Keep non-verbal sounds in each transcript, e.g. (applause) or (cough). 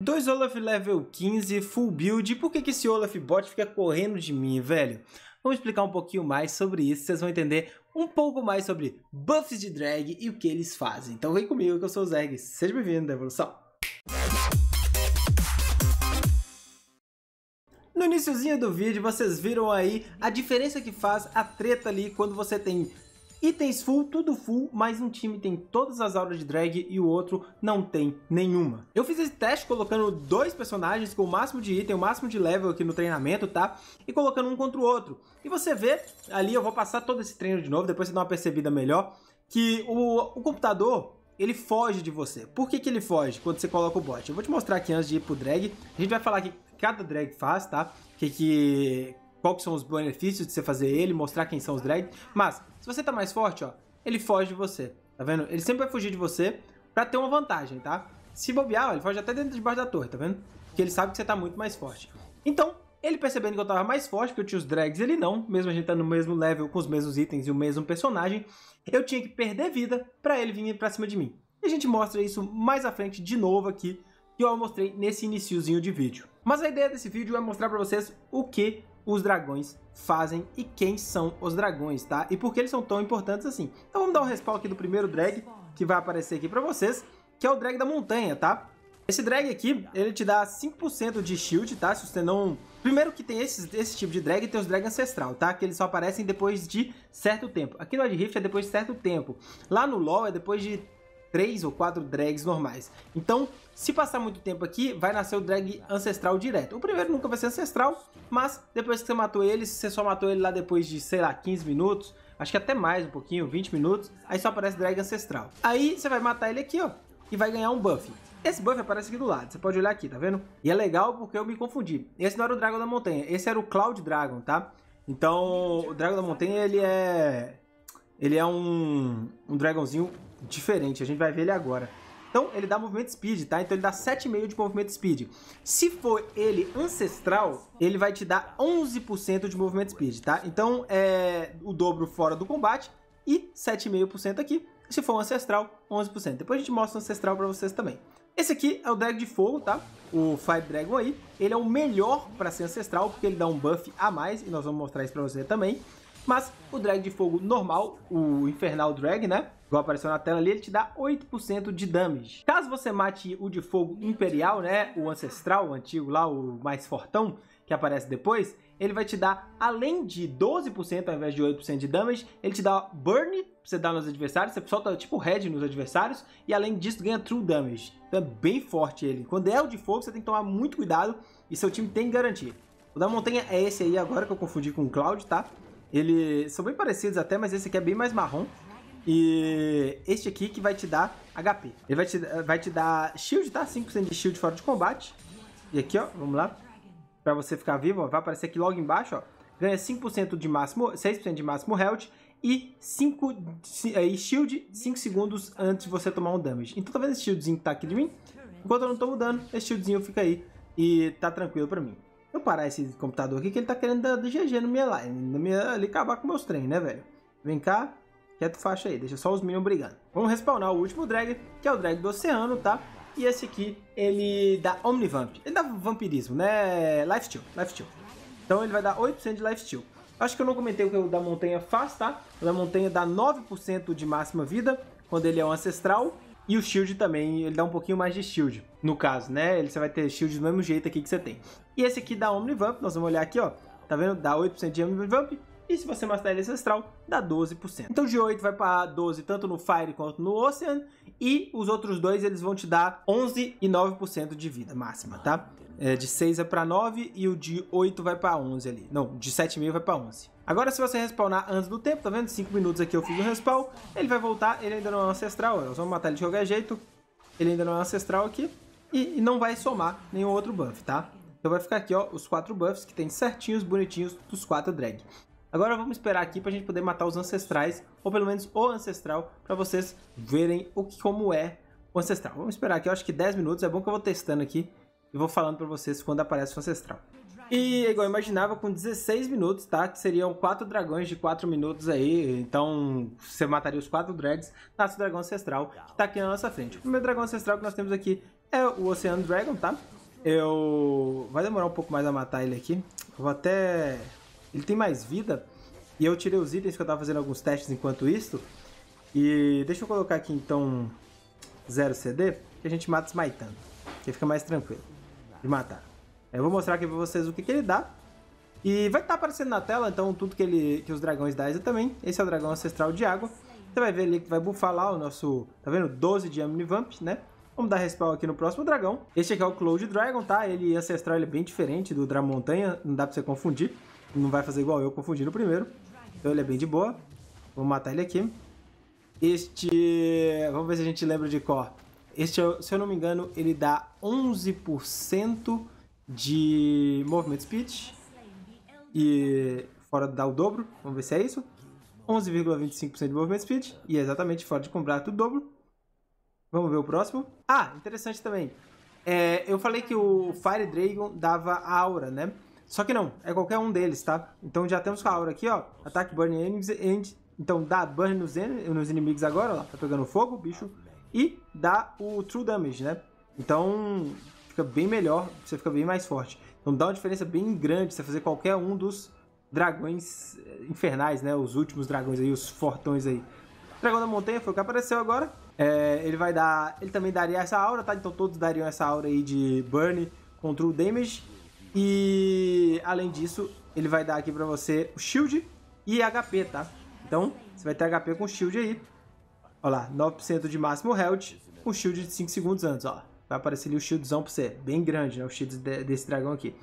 Dois Olaf level 15, full build, por que, que esse Olaf bot fica correndo de mim, velho? Vamos explicar um pouquinho mais sobre isso, vocês vão entender um pouco mais sobre buffs de drag e o que eles fazem. Então vem comigo que eu sou o Zeg, seja bem-vindo à evolução. No iníciozinho do vídeo, vocês viram aí a diferença que faz a treta ali quando você tem Itens full, tudo full, mas um time tem todas as auras de drag e o outro não tem nenhuma. Eu fiz esse teste colocando dois personagens com o máximo de item, o máximo de level aqui no treinamento, tá? E colocando um contra o outro. E você vê, ali eu vou passar todo esse treino de novo, depois você dá uma percebida melhor, que o, o computador, ele foge de você. Por que, que ele foge quando você coloca o bot? Eu vou te mostrar aqui antes de ir pro drag. A gente vai falar que cada drag faz, tá? Que, que quais são os benefícios de você fazer ele, mostrar quem são os drags. Mas, se você tá mais forte, ó, ele foge de você. Tá vendo? Ele sempre vai fugir de você pra ter uma vantagem, tá? Se bobear, ó, ele foge até dentro de baixo da torre, tá vendo? Porque ele sabe que você tá muito mais forte. Então, ele percebendo que eu tava mais forte, porque eu tinha os drags, ele não, mesmo a gente tá no mesmo level, com os mesmos itens e o mesmo personagem, eu tinha que perder vida pra ele vir pra cima de mim. E a gente mostra isso mais à frente de novo aqui, que eu mostrei nesse iniciozinho de vídeo. Mas a ideia desse vídeo é mostrar pra vocês o que os dragões fazem e quem são os dragões, tá? E por que eles são tão importantes assim. Então vamos dar um respawn aqui do primeiro drag que vai aparecer aqui para vocês, que é o drag da montanha, tá? Esse drag aqui, ele te dá 5% de shield, tá? Se você não... Primeiro que tem esse esse tipo de drag, tem os drag ancestral, tá? Que eles só aparecem depois de certo tempo. Aqui no Red Rift é depois de certo tempo. Lá no LoL é depois de três ou quatro drags normais. Então, se passar muito tempo aqui, vai nascer o drag ancestral direto. O primeiro nunca vai ser ancestral, mas depois que você matou ele, se você só matou ele lá depois de, sei lá, 15 minutos, acho que até mais um pouquinho, 20 minutos, aí só aparece drag ancestral. Aí você vai matar ele aqui, ó, e vai ganhar um buff. Esse buff aparece aqui do lado, você pode olhar aqui, tá vendo? E é legal porque eu me confundi. Esse não era o Dragon da Montanha, esse era o Cloud Dragon, tá? Então, o Dragon da Montanha, ele é... Ele é um, um dragãozinho diferente. A gente vai ver ele agora. Então, ele dá movimento speed, tá? Então, ele dá 7,5 de movimento speed. Se for ele ancestral, ele vai te dar 11% de movimento speed, tá? Então, é o dobro fora do combate e 7,5% aqui. Se for um ancestral, 11%. Depois a gente mostra o ancestral para vocês também. Esse aqui é o Drag de Fogo, tá? O Fire Dragon aí. Ele é o melhor para ser ancestral, porque ele dá um buff a mais, e nós vamos mostrar isso para você também. Mas o Drag de Fogo normal, o Infernal Drag, né? igual apareceu na tela ali, ele te dá 8% de damage. Caso você mate o de fogo imperial, né, o ancestral, o antigo lá, o mais fortão, que aparece depois, ele vai te dar, além de 12% ao invés de 8% de damage, ele te dá burn, você dá nos adversários, você solta tipo red nos adversários, e além disso ganha true damage. Então é bem forte ele. Quando é o de fogo, você tem que tomar muito cuidado, e seu time tem que garantir. O da montanha é esse aí agora, que eu confundi com o Cloud, tá? Ele... são bem parecidos até, mas esse aqui é bem mais marrom. E este aqui que vai te dar HP. Ele vai te, vai te dar shield, tá? 5% de shield fora de combate. E aqui, ó, vamos lá. Pra você ficar vivo, ó, vai aparecer aqui logo embaixo, ó. Ganha 5% de máximo, 6% de máximo health e 5 eh, e shield 5 segundos antes de você tomar um damage. Então tá vendo esse shieldzinho que tá aqui de mim? Enquanto eu não tomo dano, esse shieldzinho fica aí e tá tranquilo pra mim. Eu parar esse computador aqui que ele tá querendo dar GG no minha live, no minha, ali acabar com meus treinos, né, velho? Vem cá, Quieto faixa aí, deixa só os minions brigando. Vamos respawnar o último drag, que é o drag do oceano, tá? E esse aqui, ele dá Omnivamp. Ele dá vampirismo, né? Lifesteal, lifesteal. Então ele vai dar 8% de lifesteal. Acho que eu não comentei o que o da montanha faz, tá? O da montanha dá 9% de máxima vida quando ele é um ancestral. E o shield também, ele dá um pouquinho mais de shield, no caso, né? Ele, você vai ter shield do mesmo jeito aqui que você tem. E esse aqui dá Omnivamp, nós vamos olhar aqui, ó. Tá vendo? Dá 8% de Omnivamp e se você matar ele ancestral, dá 12%. Então de 8 vai para 12, tanto no Fire quanto no Ocean. E os outros dois, eles vão te dar 11 e 9% de vida máxima, tá? É, de 6 é para 9 e o de 8 vai para 11 ali. Não, de 7,5 vai para 11. Agora se você respawnar antes do tempo, tá vendo? 5 minutos aqui eu fiz o respawn. Ele vai voltar, ele ainda não é ancestral. Nós vamos matar ele de qualquer jeito. Ele ainda não é ancestral aqui. E, e não vai somar nenhum outro buff, tá? Então vai ficar aqui, ó, os quatro buffs que tem certinhos, bonitinhos, dos quatro drag. Agora vamos esperar aqui para a gente poder matar os ancestrais, ou pelo menos o ancestral, para vocês verem o que, como é o ancestral. Vamos esperar aqui, eu acho que 10 minutos, é bom que eu vou testando aqui e vou falando para vocês quando aparece o ancestral. E igual eu imaginava, com 16 minutos, tá? Que seriam 4 dragões de 4 minutos aí. Então, você mataria os 4 dreads. Nasce o dragão ancestral, que tá aqui na nossa frente. O primeiro dragão ancestral que nós temos aqui é o Oceano Dragon, tá? Eu... Vai demorar um pouco mais a matar ele aqui. Eu vou até ele tem mais vida. E eu tirei os itens que eu tava fazendo alguns testes enquanto isso. E deixa eu colocar aqui então 0 CD, que a gente mata smitando. Que fica mais tranquilo de matar. Eu vou mostrar aqui pra vocês o que, que ele dá. E vai estar tá aparecendo na tela, então, tudo que, ele, que os dragões dá Isa também. Esse é o dragão ancestral de água. Você vai ver ali que vai bufar lá o nosso, tá vendo? 12 de Amnivamp, né? Vamos dar respawn aqui no próximo dragão. Este aqui é o Cloud Dragon, tá? Ele ancestral, ele é bem diferente do Dramontanha, não dá pra você confundir. Não vai fazer igual eu, confundindo o primeiro. Então ele é bem de boa. vou matar ele aqui. Este... Vamos ver se a gente lembra de cor. Este, se eu não me engano, ele dá 11% de movement speed. E fora dá o dobro. Vamos ver se é isso. 11,25% de movement speed. E é exatamente fora de combate o dobro. Vamos ver o próximo. Ah, interessante também. É, eu falei que o Fire Dragon dava aura, né? Só que não, é qualquer um deles, tá? Então já temos com a aura aqui, ó. Ataque burn enemies and... Então dá burn nos, nos inimigos agora, ó. tá pegando fogo o bicho. E dá o true damage, né? Então fica bem melhor, você fica bem mais forte. Então dá uma diferença bem grande você fazer qualquer um dos dragões eh, infernais, né? Os últimos dragões aí, os fortões aí. dragão da montanha foi o que apareceu agora. É, ele vai dar. Ele também daria essa aura, tá? Então todos dariam essa aura aí de burn com True damage. E além disso, ele vai dar aqui pra você o shield e HP, tá? Então, você vai ter HP com shield aí. Olha lá, 9% de máximo health, com shield de 5 segundos antes, ó. Vai aparecer ali o shieldzão pra você, bem grande, né? O shield de, desse dragão aqui.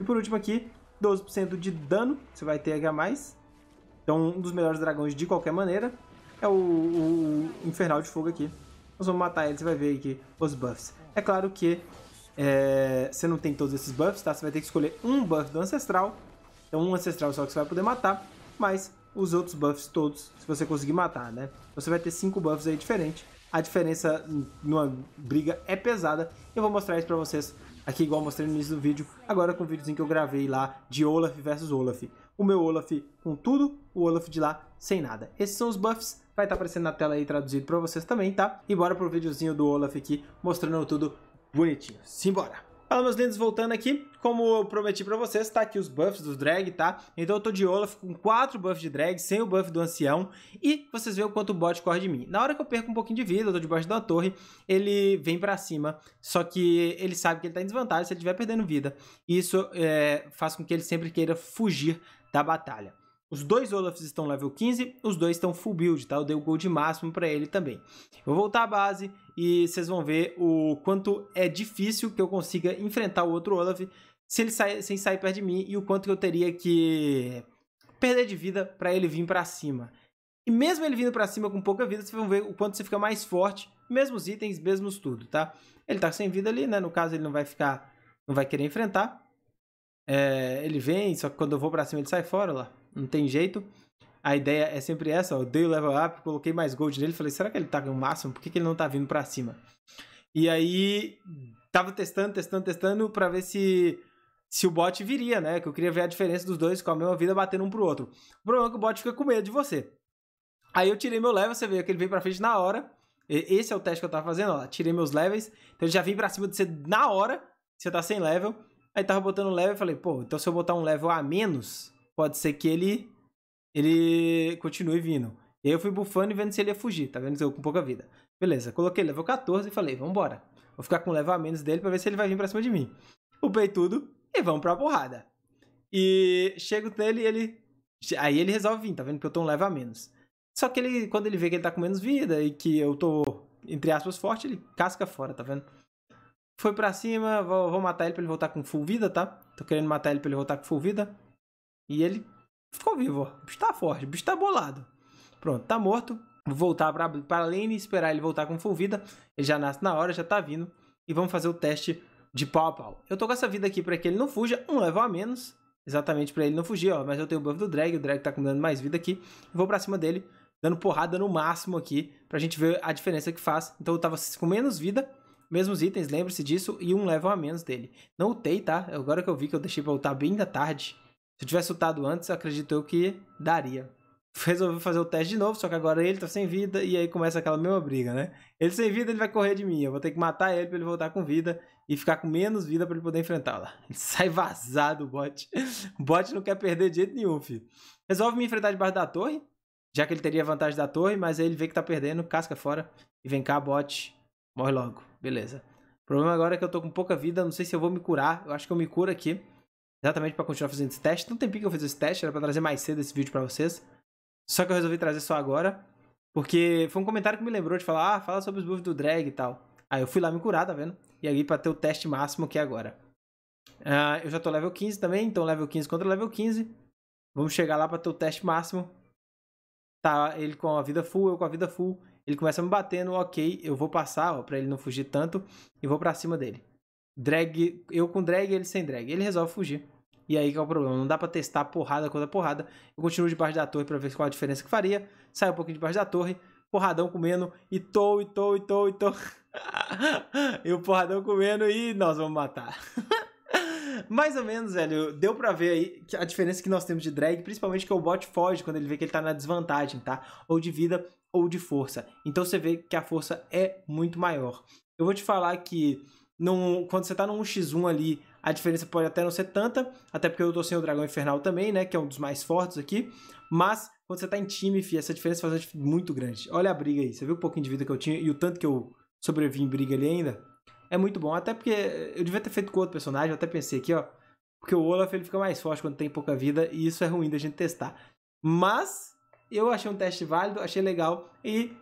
E por último aqui, 12% de dano, você vai ter aqui a mais. Então, um dos melhores dragões de qualquer maneira é o, o Infernal de Fogo aqui. Nós vamos matar ele, você vai ver aqui os buffs. É claro que é, você não tem todos esses buffs, tá? Você vai ter que escolher um buff do Ancestral. Então um Ancestral só que você vai poder matar, mas os outros buffs todos, se você conseguir matar, né? Você vai ter cinco buffs aí diferentes. A diferença numa briga é pesada. Eu vou mostrar isso pra vocês aqui, igual mostrei no início do vídeo. Agora com o videozinho que eu gravei lá de Olaf versus Olaf. O meu Olaf com tudo, o Olaf de lá sem nada. Esses são os buffs vai estar tá aparecendo na tela aí traduzido para vocês também, tá? E bora pro videozinho do Olaf aqui mostrando tudo bonitinho. Simbora! Fala, meus lindos, voltando aqui, como eu prometi pra vocês, tá aqui os buffs dos drag, tá? Então eu tô de Olaf com 4 buffs de drag, sem o buff do ancião, e vocês veem o quanto o bot corre de mim. Na hora que eu perco um pouquinho de vida, eu tô debaixo da torre, ele vem pra cima, só que ele sabe que ele tá em desvantagem se ele estiver perdendo vida. E isso é, faz com que ele sempre queira fugir da batalha. Os dois Olafs estão level 15, os dois estão full build, tá? Eu dei o gold máximo pra ele também. Eu vou voltar à base, e vocês vão ver o quanto é difícil que eu consiga enfrentar o outro Olaf se ele sai sem sair perto de mim e o quanto que eu teria que perder de vida para ele vir para cima. E mesmo ele vindo para cima com pouca vida, vocês vão ver o quanto você fica mais forte, mesmos itens, mesmos tudo, tá? Ele tá sem vida ali, né? No caso ele não vai ficar, não vai querer enfrentar. É, ele vem, só que quando eu vou para cima ele sai fora lá, não tem jeito a ideia é sempre essa, ó, eu dei o level up, coloquei mais gold nele, falei, será que ele tá no máximo? Por que, que ele não tá vindo para cima? E aí, tava testando, testando, testando para ver se se o bot viria, né? Que eu queria ver a diferença dos dois com a mesma vida batendo um pro outro. O problema é que o bot fica com medo de você. Aí eu tirei meu level, você vê que ele veio pra frente na hora. Esse é o teste que eu tava fazendo, ó. Tirei meus levels. Então ele já vem pra cima de você na hora. Você tá sem level. Aí tava botando level e falei, pô, então se eu botar um level a menos, pode ser que ele ele continue vindo. E aí eu fui bufando e vendo se ele ia fugir, tá vendo? Eu com pouca vida. Beleza, coloquei level 14 e falei, vambora. Vou ficar com o level a menos dele pra ver se ele vai vir pra cima de mim. Upei tudo e vamos pra porrada. E chego nele e ele... Aí ele resolve vir, tá vendo? Porque eu tô um level a menos. Só que ele, quando ele vê que ele tá com menos vida e que eu tô, entre aspas, forte, ele casca fora, tá vendo? Foi pra cima, vou, vou matar ele pra ele voltar com full vida, tá? Tô querendo matar ele pra ele voltar com full vida. E ele ficou vivo, ó. O bicho tá forte, o bicho tá bolado. Pronto, tá morto. Vou voltar pra, pra lane e esperar ele voltar com full vida. Ele já nasce na hora, já tá vindo. E vamos fazer o teste de pau a pau. Eu tô com essa vida aqui pra que ele não fuja. Um level a menos. Exatamente pra ele não fugir, ó. Mas eu tenho o buff do drag. O drag tá com dando mais vida aqui. vou pra cima dele, dando porrada no máximo aqui. Pra gente ver a diferença que faz. Então eu tava com menos vida mesmos itens, lembre-se disso, e um level a menos dele. Não utei, tá? Agora que eu vi que eu deixei pra bem da tarde, se eu tivesse lutado antes, acredito eu que daria. Resolveu fazer o teste de novo, só que agora ele tá sem vida e aí começa aquela mesma briga, né? Ele sem vida, ele vai correr de mim. Eu vou ter que matar ele pra ele voltar com vida e ficar com menos vida pra ele poder enfrentá-la. (laughs) Ele sai vazado, o bot. O bot não quer perder de jeito nenhum, filho. Resolve me enfrentar debaixo da torre, já que ele teria vantagem da torre, mas aí ele vê que tá perdendo, casca fora e vem cá, bot. Morre logo. Beleza. O problema agora é que eu tô com pouca vida, não sei se eu vou me curar. Eu acho que eu me curo aqui. Exatamente para continuar fazendo esse teste. Não tem que eu fiz esse teste, era para trazer mais cedo esse vídeo para vocês. Só que eu resolvi trazer só agora, porque foi um comentário que me lembrou de falar, ah, fala sobre os buffs do drag e tal. Aí eu fui lá me curar, tá vendo? E aí para ter o teste máximo que é agora. Uh, eu já tô level 15 também, então level 15 contra level 15. Vamos chegar lá para ter o teste máximo. Tá, ele com a vida full, eu com a vida full. Ele começa me batendo, ok, eu vou passar, ó, pra ele não fugir tanto, e vou para cima dele drag, eu com drag, ele sem drag. Ele resolve fugir. E aí que é o problema, não dá para testar porrada contra porrada. Eu continuo debaixo da torre para ver qual a diferença que faria. Sai um pouquinho debaixo da torre, porradão comendo e tô, e tô, e tô, e tô. (laughs) e o porradão comendo e nós vamos matar. (laughs) Mais ou menos, velho, deu pra ver aí a diferença que nós temos de drag, principalmente que é o bot foge quando ele vê que ele tá na desvantagem, tá? Ou de vida ou de força. Então você vê que a força é muito maior. Eu vou te falar que num, quando você tá num X1 ali, a diferença pode até não ser tanta, até porque eu tô sem o Dragão Infernal também, né, que é um dos mais fortes aqui, mas quando você tá em time, fi, essa diferença faz muito grande. Olha a briga aí, você viu o pouquinho de vida que eu tinha e o tanto que eu sobrevivi em briga ali ainda? É muito bom, até porque eu devia ter feito com outro personagem, eu até pensei aqui, ó, porque o Olaf ele fica mais forte quando tem pouca vida e isso é ruim da gente testar. Mas eu achei um teste válido, achei legal e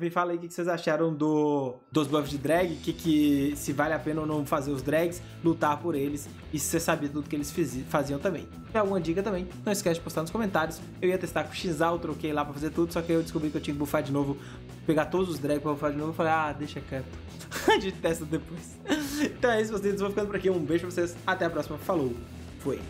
me fala aí o que vocês acharam do, dos buffs de drag, que, que se vale a pena ou não fazer os drags, lutar por eles e se você sabia tudo que eles fiz, faziam também. Se alguma dica também, não esquece de postar nos comentários. Eu ia testar com o XA, eu troquei lá pra fazer tudo, só que eu descobri que eu tinha que buffar de novo, pegar todos os drags pra buffar de novo. Eu falei, ah, deixa quieto. (laughs) a gente testa depois. então é isso, vocês vão ficando por aqui. Um beijo pra vocês, até a próxima. Falou, fui.